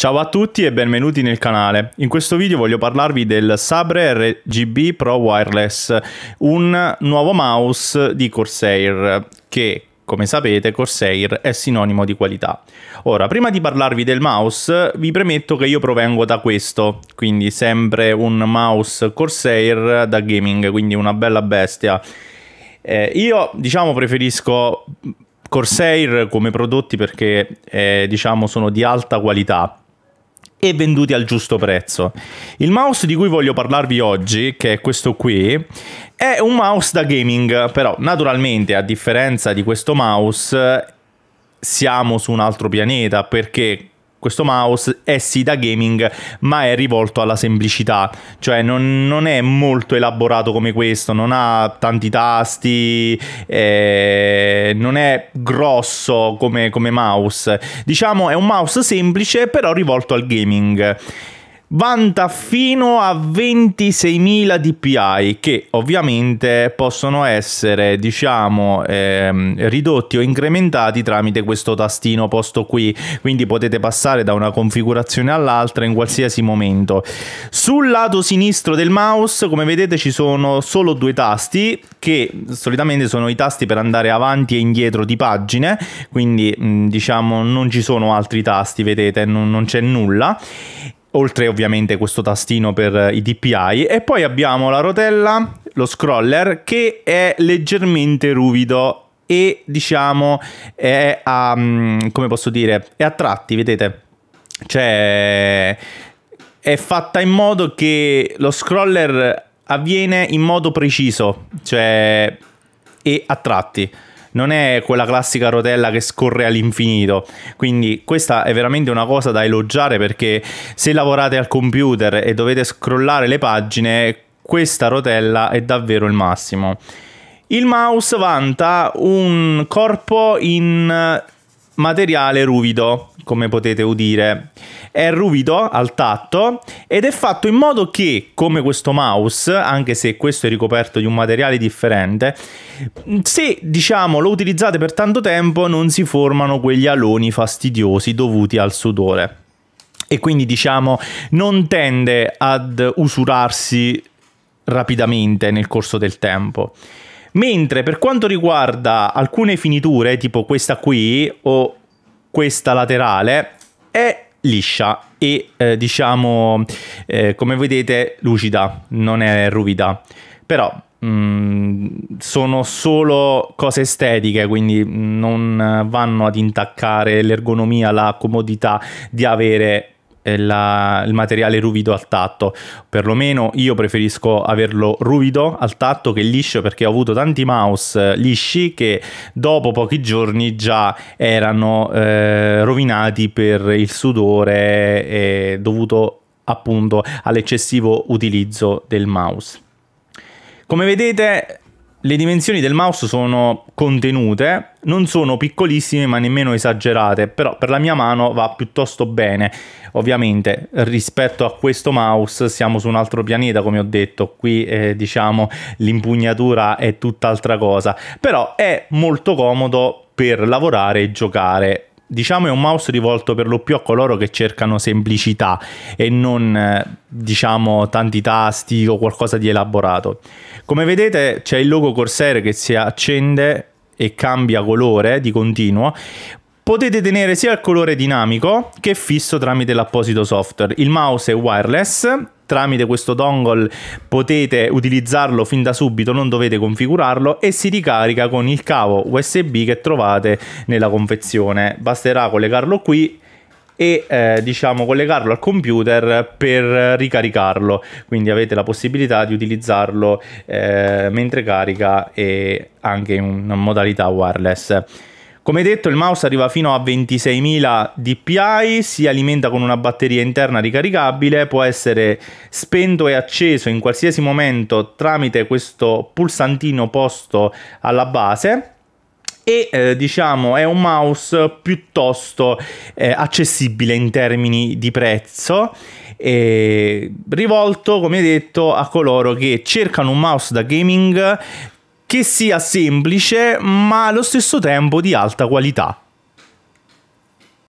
Ciao a tutti e benvenuti nel canale. In questo video voglio parlarvi del Sabre RGB Pro Wireless, un nuovo mouse di Corsair che come sapete Corsair è sinonimo di qualità. Ora, prima di parlarvi del mouse, vi premetto che io provengo da questo, quindi sempre un mouse Corsair da gaming, quindi una bella bestia. Eh, io, diciamo, preferisco Corsair come prodotti perché, eh, diciamo, sono di alta qualità e venduti al giusto prezzo. Il mouse di cui voglio parlarvi oggi, che è questo qui, è un mouse da gaming, però naturalmente a differenza di questo mouse siamo su un altro pianeta perché questo mouse è sì da gaming, ma è rivolto alla semplicità, cioè non, non è molto elaborato come questo, non ha tanti tasti, eh, non è grosso come, come mouse. Diciamo è un mouse semplice, però rivolto al gaming vanta fino a 26.000 dpi che ovviamente possono essere diciamo ehm, ridotti o incrementati tramite questo tastino posto qui quindi potete passare da una configurazione all'altra in qualsiasi momento sul lato sinistro del mouse come vedete ci sono solo due tasti che solitamente sono i tasti per andare avanti e indietro di pagine quindi mh, diciamo non ci sono altri tasti vedete non, non c'è nulla oltre ovviamente questo tastino per eh, i DPI e poi abbiamo la rotella, lo scroller che è leggermente ruvido e diciamo è a, mm, come posso dire, è a tratti, vedete? Cioè è fatta in modo che lo scroller avviene in modo preciso, cioè e a tratti non è quella classica rotella che scorre all'infinito. Quindi questa è veramente una cosa da elogiare perché se lavorate al computer e dovete scrollare le pagine, questa rotella è davvero il massimo. Il mouse vanta un corpo in eh, materiale ruvido come potete udire, è ruvido al tatto ed è fatto in modo che, come questo mouse, anche se questo è ricoperto di un materiale differente, se diciamo lo utilizzate per tanto tempo non si formano quegli aloni fastidiosi dovuti al sudore. E quindi diciamo non tende ad usurarsi rapidamente nel corso del tempo. Mentre per quanto riguarda alcune finiture, tipo questa qui, o questa laterale è liscia e eh, diciamo eh, come vedete lucida non è ruvida però mm, sono solo cose estetiche quindi non vanno ad intaccare l'ergonomia la comodità di avere la, il materiale ruvido al tatto. Perlomeno io preferisco averlo ruvido al tatto che liscio perché ho avuto tanti mouse eh, lisci che dopo pochi giorni già erano eh, rovinati per il sudore eh, dovuto appunto all'eccessivo utilizzo del mouse. Come vedete le dimensioni del mouse sono contenute, non sono piccolissime ma nemmeno esagerate, però per la mia mano va piuttosto bene. Ovviamente rispetto a questo mouse siamo su un altro pianeta, come ho detto, qui eh, diciamo l'impugnatura è tutt'altra cosa, però è molto comodo per lavorare e giocare diciamo è un mouse rivolto per lo più a coloro che cercano semplicità e non eh, diciamo tanti tasti o qualcosa di elaborato. Come vedete c'è il logo Corsair che si accende e cambia colore di continuo, Potete tenere sia il colore dinamico che fisso tramite l'apposito software. Il mouse è wireless, tramite questo dongle potete utilizzarlo fin da subito, non dovete configurarlo e si ricarica con il cavo USB che trovate nella confezione. Basterà collegarlo qui e eh, diciamo collegarlo al computer per ricaricarlo quindi avete la possibilità di utilizzarlo eh, mentre carica e anche in modalità wireless come detto il mouse arriva fino a 26.000 dpi, si alimenta con una batteria interna ricaricabile, può essere spento e acceso in qualsiasi momento tramite questo pulsantino posto alla base e eh, diciamo è un mouse piuttosto eh, accessibile in termini di prezzo rivolto come detto a coloro che cercano un mouse da gaming che sia semplice ma allo stesso tempo di alta qualità.